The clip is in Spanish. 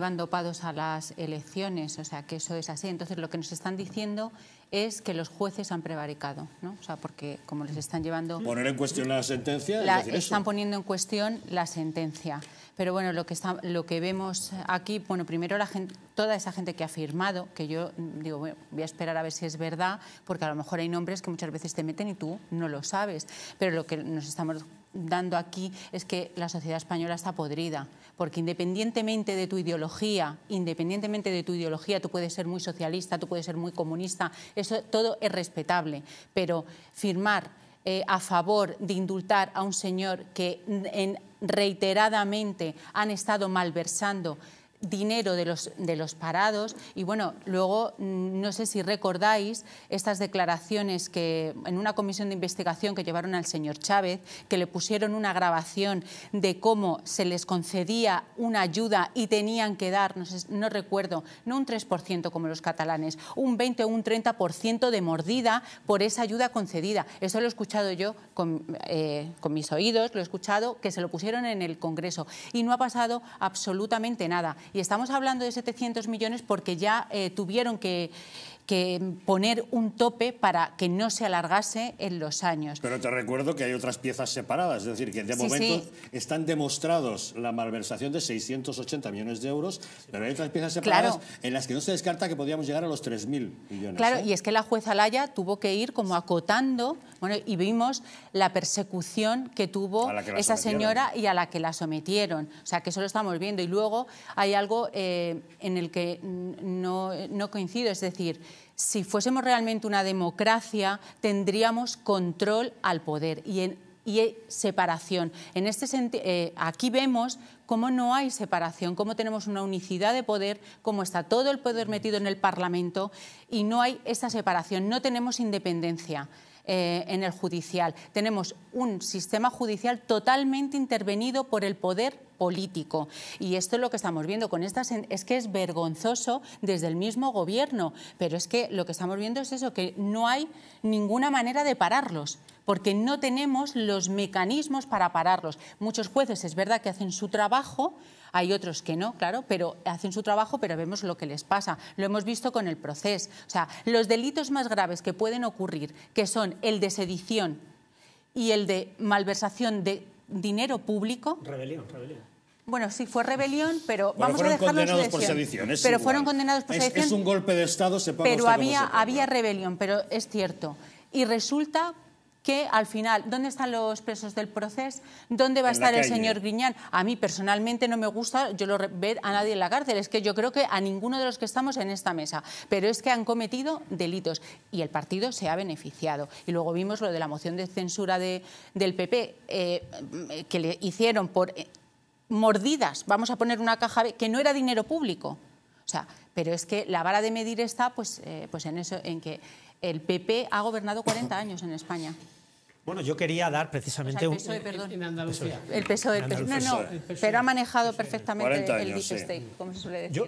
van dopados a las elecciones, o sea que eso es así. Entonces lo que nos están diciendo es que los jueces han prevaricado, ¿no? O sea, porque como les están llevando... Poner en cuestión la sentencia. están poniendo en cuestión la sentencia. Pero bueno, lo que, está, lo que vemos aquí, bueno, primero la toda esa gente que ha firmado, que yo digo, voy a esperar a ver si es verdad, porque a lo mejor hay nombres que muchas veces te meten y tú no lo sabes. Pero lo que nos estamos dando aquí es que la sociedad española está podrida, porque independientemente de tu ideología, independientemente de tu ideología, tú puedes ser muy socialista, tú puedes ser muy comunista, eso todo es respetable, pero firmar eh, a favor de indultar a un señor que en, reiteradamente han estado malversando dinero de los, de los parados. Y bueno, luego, mm, no sé si recordáis estas declaraciones que en una comisión de investigación que llevaron al señor Chávez, que le pusieron una grabación de cómo se les concedía una ayuda y tenían que dar, no, sé, no recuerdo, no un 3% como los catalanes, un 20 o un 30% de mordida por esa ayuda concedida. Eso lo he escuchado yo con, eh, con mis oídos, lo he escuchado que se lo pusieron en el Congreso y no ha pasado absolutamente nada. Y estamos hablando de 700 millones porque ya eh, tuvieron que que poner un tope para que no se alargase en los años. Pero te recuerdo que hay otras piezas separadas, es decir, que de momento están demostrados la malversación de 680 millones de euros, pero hay otras piezas separadas en las que no se descarta que podíamos llegar a los 3.000 millones. Claro, ¿eh? y es que la jueza Alaya tuvo que ir como acotando, bueno, y vimos la persecución que tuvo esa señora y a la que la sometieron. O sea, que eso lo estamos viendo. Y luego hay algo eh, en el que no coincido, es decir, si fuésemos realmente una democracia, tendríamos control al poder y, separación. En este eh, aquí vemos cómo no hay separación, cómo tenemos una unicidad de poder, cómo está todo el poder metido en el Parlamento y no hay esa separación, no tenemos independencia. Eh, en el judicial. Tenemos un sistema judicial totalmente intervenido por el poder político. Y esto es lo que estamos viendo con estas, es que es vergonzoso desde el mismo gobierno, pero es que lo que estamos viendo es eso, que no hay ninguna manera de pararlos porque no tenemos los mecanismos para pararlos. Muchos jueces es verdad que hacen su trabajo, hay otros que no, claro, pero hacen su trabajo, pero vemos lo que les pasa. Lo hemos visto con el proceso. O sea, los delitos más graves que pueden ocurrir, que son el de sedición y el de malversación de dinero público. Rebelión, rebelión. Bueno, sí, fue rebelión, pero vamos a dejarlo condenados por sedición. pero fueron condenados por sedición. Es un golpe de Estado, se Pero había, había rebelión, pero es cierto. Y resulta que al final, ¿dónde están los presos del proceso? ¿Dónde va a estar el señor Griñán? A mí personalmente no me gusta yo lo ver a nadie en la cárcel, es que yo creo que a ninguno de los que estamos en esta mesa, pero es que han cometido delitos y el partido se ha beneficiado. Y luego vimos lo de la moción de censura de, del PP eh, que le hicieron por eh, mordidas, vamos a poner una caja que no era dinero público. O sea, pero es que la vara de medir está pues, eh, pues en eso, en que el PP ha gobernado 40 años en España. Bueno, yo quería dar precisamente el peso un... perdón. En Andalucía. El PSOE, No, no, pero ha manejado perfectamente el deep como se suele decir.